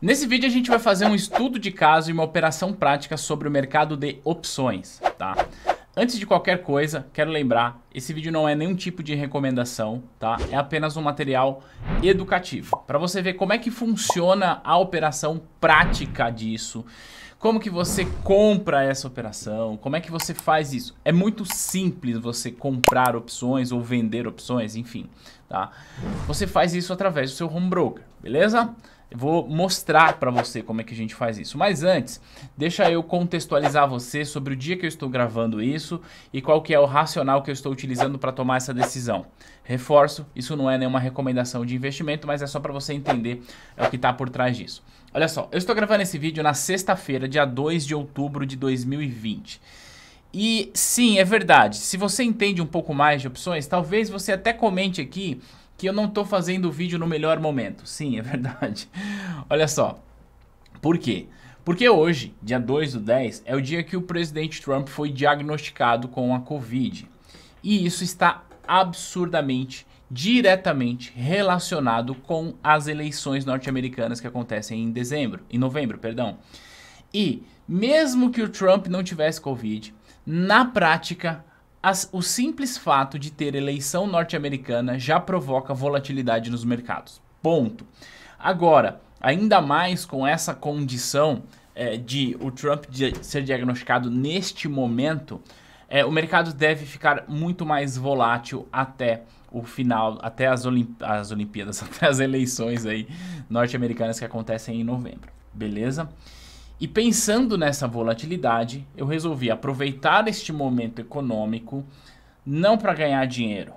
Nesse vídeo a gente vai fazer um estudo de caso e uma operação prática sobre o mercado de opções, tá? Antes de qualquer coisa, quero lembrar, esse vídeo não é nenhum tipo de recomendação, tá? É apenas um material educativo, para você ver como é que funciona a operação prática disso, como que você compra essa operação, como é que você faz isso. É muito simples você comprar opções ou vender opções, enfim, tá? Você faz isso através do seu home broker, beleza? Beleza? vou mostrar para você como é que a gente faz isso. Mas antes, deixa eu contextualizar você sobre o dia que eu estou gravando isso e qual que é o racional que eu estou utilizando para tomar essa decisão. Reforço, isso não é nenhuma recomendação de investimento, mas é só para você entender o que está por trás disso. Olha só, eu estou gravando esse vídeo na sexta-feira, dia 2 de outubro de 2020. E sim, é verdade. Se você entende um pouco mais de opções, talvez você até comente aqui que eu não estou fazendo o vídeo no melhor momento. Sim, é verdade. Olha só. Por quê? Porque hoje, dia 2 do 10, é o dia que o presidente Trump foi diagnosticado com a Covid. E isso está absurdamente, diretamente relacionado com as eleições norte-americanas que acontecem em dezembro, em novembro, perdão. E mesmo que o Trump não tivesse Covid, na prática as, o simples fato de ter eleição norte-americana já provoca volatilidade nos mercados. Ponto. Agora, ainda mais com essa condição é, de o Trump ser diagnosticado neste momento, é, o mercado deve ficar muito mais volátil até o final, até as, Olimp as Olimpíadas, até as eleições aí norte-americanas que acontecem em novembro, beleza? E pensando nessa volatilidade, eu resolvi aproveitar este momento econômico não para ganhar dinheiro,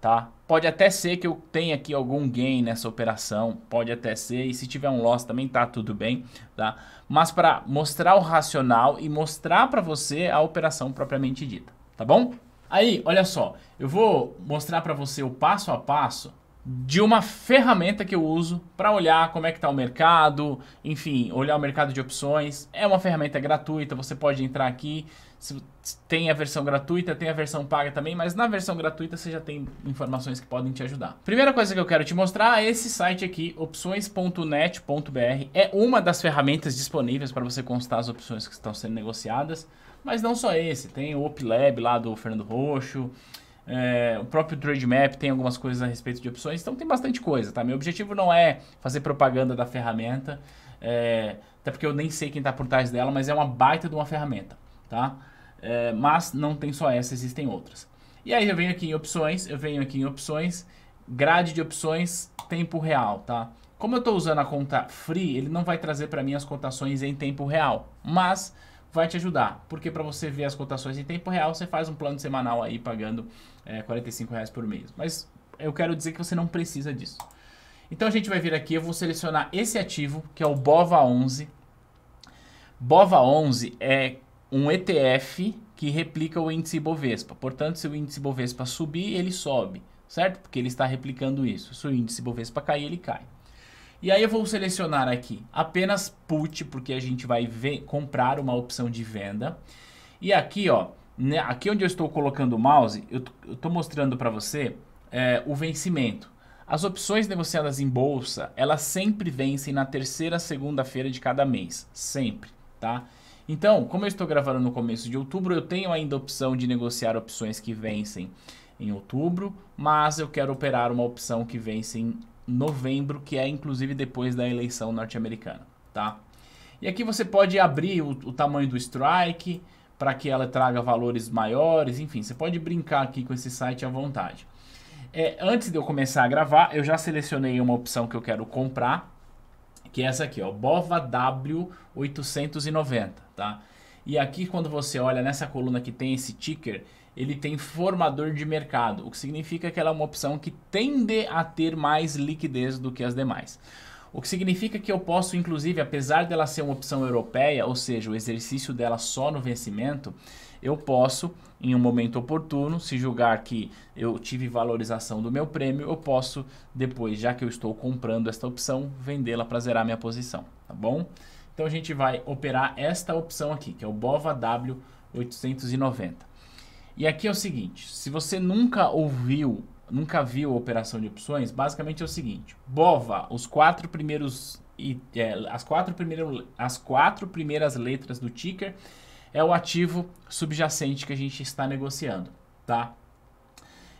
tá? Pode até ser que eu tenha aqui algum gain nessa operação, pode até ser, e se tiver um loss também tá tudo bem, tá? Mas para mostrar o racional e mostrar para você a operação propriamente dita, tá bom? Aí, olha só, eu vou mostrar para você o passo a passo de uma ferramenta que eu uso para olhar como é que está o mercado, enfim, olhar o mercado de opções. É uma ferramenta gratuita, você pode entrar aqui. Tem a versão gratuita, tem a versão paga também, mas na versão gratuita você já tem informações que podem te ajudar. Primeira coisa que eu quero te mostrar é esse site aqui, opções.net.br. É uma das ferramentas disponíveis para você constar as opções que estão sendo negociadas, mas não só esse, tem o OpLab lá do Fernando Roxo, é, o próprio Trade Map tem algumas coisas a respeito de opções, então tem bastante coisa, tá? Meu objetivo não é fazer propaganda da ferramenta, é, até porque eu nem sei quem está por trás dela, mas é uma baita de uma ferramenta, tá? É, mas não tem só essa, existem outras. E aí eu venho aqui em opções, eu venho aqui em opções, grade de opções, tempo real, tá? Como eu estou usando a conta free, ele não vai trazer para mim as cotações em tempo real, mas vai te ajudar, porque para você ver as cotações em tempo real, você faz um plano semanal aí pagando é, 45 reais por mês. Mas eu quero dizer que você não precisa disso. Então a gente vai vir aqui, eu vou selecionar esse ativo, que é o BOVA11. BOVA11 é um ETF que replica o índice Bovespa. Portanto, se o índice Bovespa subir, ele sobe, certo? Porque ele está replicando isso. Se o índice Bovespa cair, ele cai. E aí eu vou selecionar aqui apenas put, porque a gente vai comprar uma opção de venda. E aqui, ó, né, aqui onde eu estou colocando o mouse, eu estou mostrando para você é, o vencimento. As opções negociadas em bolsa, elas sempre vencem na terceira segunda-feira de cada mês, sempre, tá? Então, como eu estou gravando no começo de outubro, eu tenho ainda a opção de negociar opções que vencem em outubro, mas eu quero operar uma opção que vence em novembro, que é inclusive depois da eleição norte-americana, tá? E aqui você pode abrir o, o tamanho do strike para que ela traga valores maiores, enfim, você pode brincar aqui com esse site à vontade. É, antes de eu começar a gravar, eu já selecionei uma opção que eu quero comprar, que é essa aqui, ó, Bova W890, tá? E aqui quando você olha nessa coluna que tem esse ticker, ele tem formador de mercado, o que significa que ela é uma opção que tende a ter mais liquidez do que as demais. O que significa que eu posso, inclusive, apesar dela ser uma opção europeia, ou seja, o exercício dela só no vencimento, eu posso, em um momento oportuno, se julgar que eu tive valorização do meu prêmio, eu posso, depois, já que eu estou comprando esta opção, vendê-la para zerar minha posição, tá bom? Então a gente vai operar esta opção aqui, que é o BOVA W890. E aqui é o seguinte, se você nunca ouviu, nunca viu operação de opções, basicamente é o seguinte, BOVA, os quatro primeiros e é, as, quatro primeiras, as quatro primeiras letras do ticker é o ativo subjacente que a gente está negociando, tá?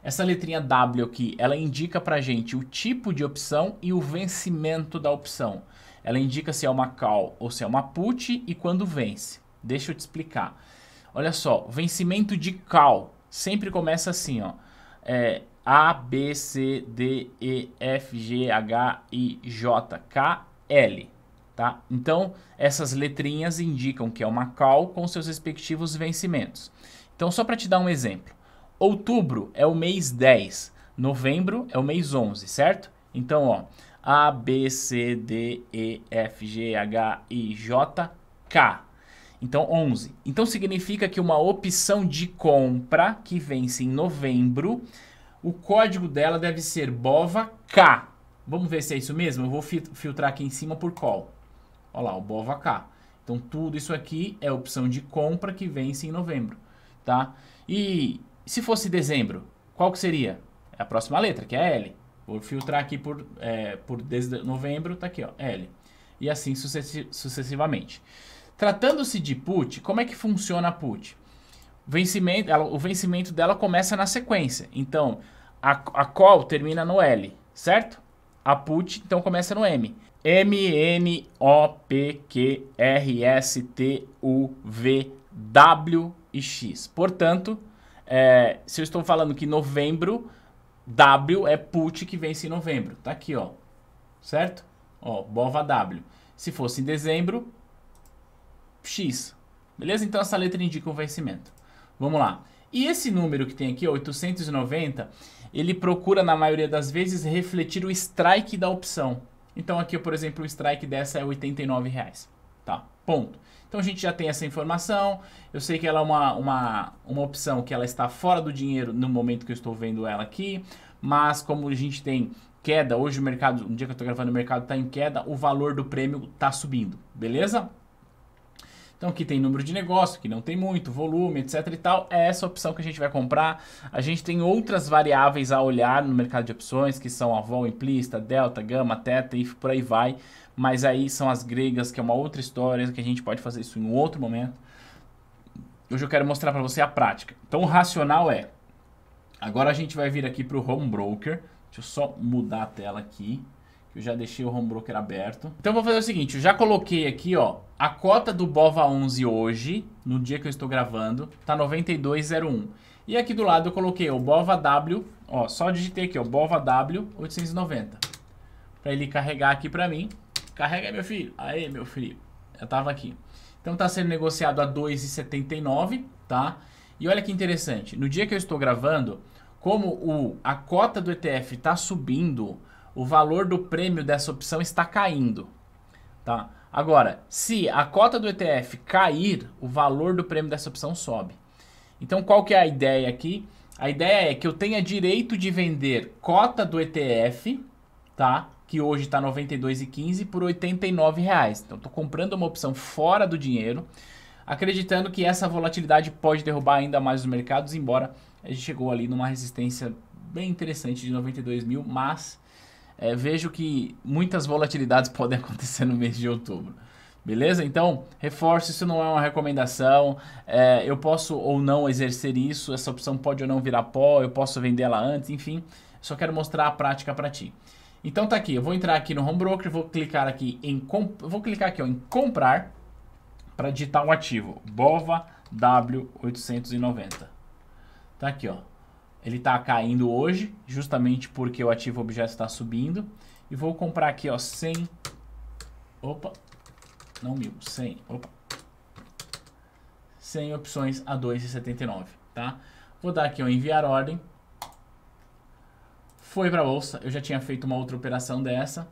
Essa letrinha W aqui, ela indica para gente o tipo de opção e o vencimento da opção. Ela indica se é uma call ou se é uma put e quando vence. Deixa eu te explicar. Olha só, vencimento de cal sempre começa assim, ó. É, a, B, C, D, E, F, G, H, I, J, K, L. Tá? Então, essas letrinhas indicam que é uma call com seus respectivos vencimentos. Então, só para te dar um exemplo. Outubro é o mês 10, novembro é o mês 11, certo? Então, ó, A, B, C, D, E, F, G, H, I, J, K. Então 11. Então significa que uma opção de compra que vence em novembro, o código dela deve ser BOVA-K. Vamos ver se é isso mesmo? Eu vou filtrar aqui em cima por call. Olha lá, o BOVA-K. Então tudo isso aqui é opção de compra que vence em novembro, tá? E se fosse dezembro, qual que seria? É a próxima letra, que é L. Vou filtrar aqui por, é, por desde novembro, tá aqui, ó, L. E assim sucessi sucessivamente. Tratando-se de put, como é que funciona a put? O vencimento, ela, o vencimento dela começa na sequência. Então, a, a call termina no L, certo? A put, então, começa no M. M, N, O, P, Q, R, S, T, U, V, W e X. Portanto, é, se eu estou falando que novembro, W é put que vence em novembro. Tá aqui, ó. Certo? Ó, BOVA W. Se fosse em dezembro, X. Beleza? Então essa letra indica um vencimento. Vamos lá. E esse número que tem aqui, 890, ele procura, na maioria das vezes, refletir o strike da opção. Então aqui, por exemplo, o strike dessa é R$89,00. Tá, ponto. Então a gente já tem essa informação, eu sei que ela é uma, uma, uma opção que ela está fora do dinheiro no momento que eu estou vendo ela aqui, mas como a gente tem queda, hoje o mercado, no dia que eu estou gravando o mercado está em queda, o valor do prêmio está subindo, beleza? Então, que tem número de negócio, que não tem muito, volume, etc e tal, é essa opção que a gente vai comprar. A gente tem outras variáveis a olhar no mercado de opções, que são a vol implícita, delta, gama, teta e por aí vai. Mas aí são as gregas, que é uma outra história, que a gente pode fazer isso em outro momento. Hoje eu quero mostrar para você a prática. Então, o racional é... Agora a gente vai vir aqui para o Home Broker. Deixa eu só mudar a tela aqui. Eu já deixei o Home Broker aberto. Então, vou fazer o seguinte. Eu já coloquei aqui, ó a cota do Bova 11 hoje, no dia que eu estou gravando, tá 92,01. E aqui do lado eu coloquei o Bova W, ó, só digitei aqui, o Bova W 890. Para ele carregar aqui para mim. Carrega aí, meu filho. Aí, meu filho. Já tava aqui. Então tá sendo negociado a 2,79, tá? E olha que interessante, no dia que eu estou gravando, como o, a cota do ETF está subindo, o valor do prêmio dessa opção está caindo, tá? Agora, se a cota do ETF cair, o valor do prêmio dessa opção sobe. Então, qual que é a ideia aqui? A ideia é que eu tenha direito de vender cota do ETF, tá? Que hoje está R$ 92,15 por R$ 89,00. Então, estou comprando uma opção fora do dinheiro, acreditando que essa volatilidade pode derrubar ainda mais os mercados, embora a gente chegou ali numa resistência bem interessante de 92 mil, mas é, vejo que muitas volatilidades podem acontecer no mês de outubro. Beleza? Então, reforço, isso não é uma recomendação. É, eu posso ou não exercer isso, essa opção pode ou não virar pó, eu posso vender ela antes, enfim. Só quero mostrar a prática para ti. Então tá aqui, eu vou entrar aqui no Home Broker, vou clicar aqui em vou clicar aqui ó, em comprar para digitar o ativo, BOVA W890. Tá aqui, ó. Ele está caindo hoje, justamente porque o ativo objeto está subindo. E vou comprar aqui, ó, 100... Opa, não mil, 100, opa. 100 opções a 2,79, tá? Vou dar aqui, ó, enviar ordem. Foi para a bolsa, eu já tinha feito uma outra operação dessa.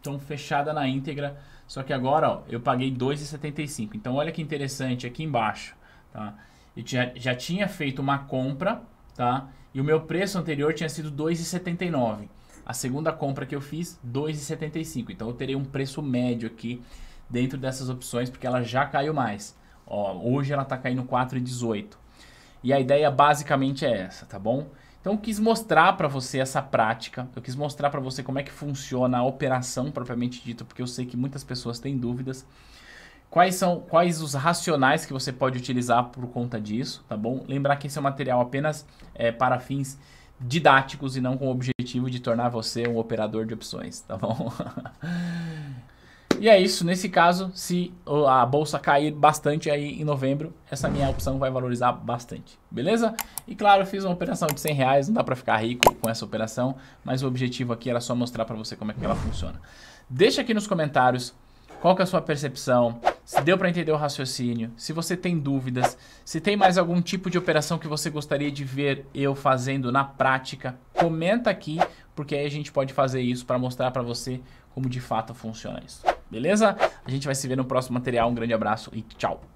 Então, fechada na íntegra. Só que agora, ó, eu paguei 2,75. Então, olha que interessante, aqui embaixo, tá? Eu já, já tinha feito uma compra tá? E o meu preço anterior tinha sido 2,79. A segunda compra que eu fiz, 2,75. Então eu terei um preço médio aqui dentro dessas opções, porque ela já caiu mais. Ó, hoje ela está caindo 4,18. E a ideia basicamente é essa, tá bom? Então eu quis mostrar para você essa prática, eu quis mostrar para você como é que funciona a operação propriamente dita, porque eu sei que muitas pessoas têm dúvidas. Quais são quais os racionais que você pode utilizar por conta disso, tá bom? Lembrar que esse é um material apenas é, para fins didáticos e não com o objetivo de tornar você um operador de opções, tá bom? e é isso, nesse caso, se a bolsa cair bastante aí em novembro, essa minha opção vai valorizar bastante, beleza? E claro, eu fiz uma operação de 100 reais, não dá para ficar rico com essa operação, mas o objetivo aqui era só mostrar para você como é que ela funciona. Deixa aqui nos comentários qual que é a sua percepção, se deu para entender o raciocínio, se você tem dúvidas, se tem mais algum tipo de operação que você gostaria de ver eu fazendo na prática, comenta aqui, porque aí a gente pode fazer isso para mostrar para você como de fato funciona isso. Beleza? A gente vai se ver no próximo material. Um grande abraço e tchau!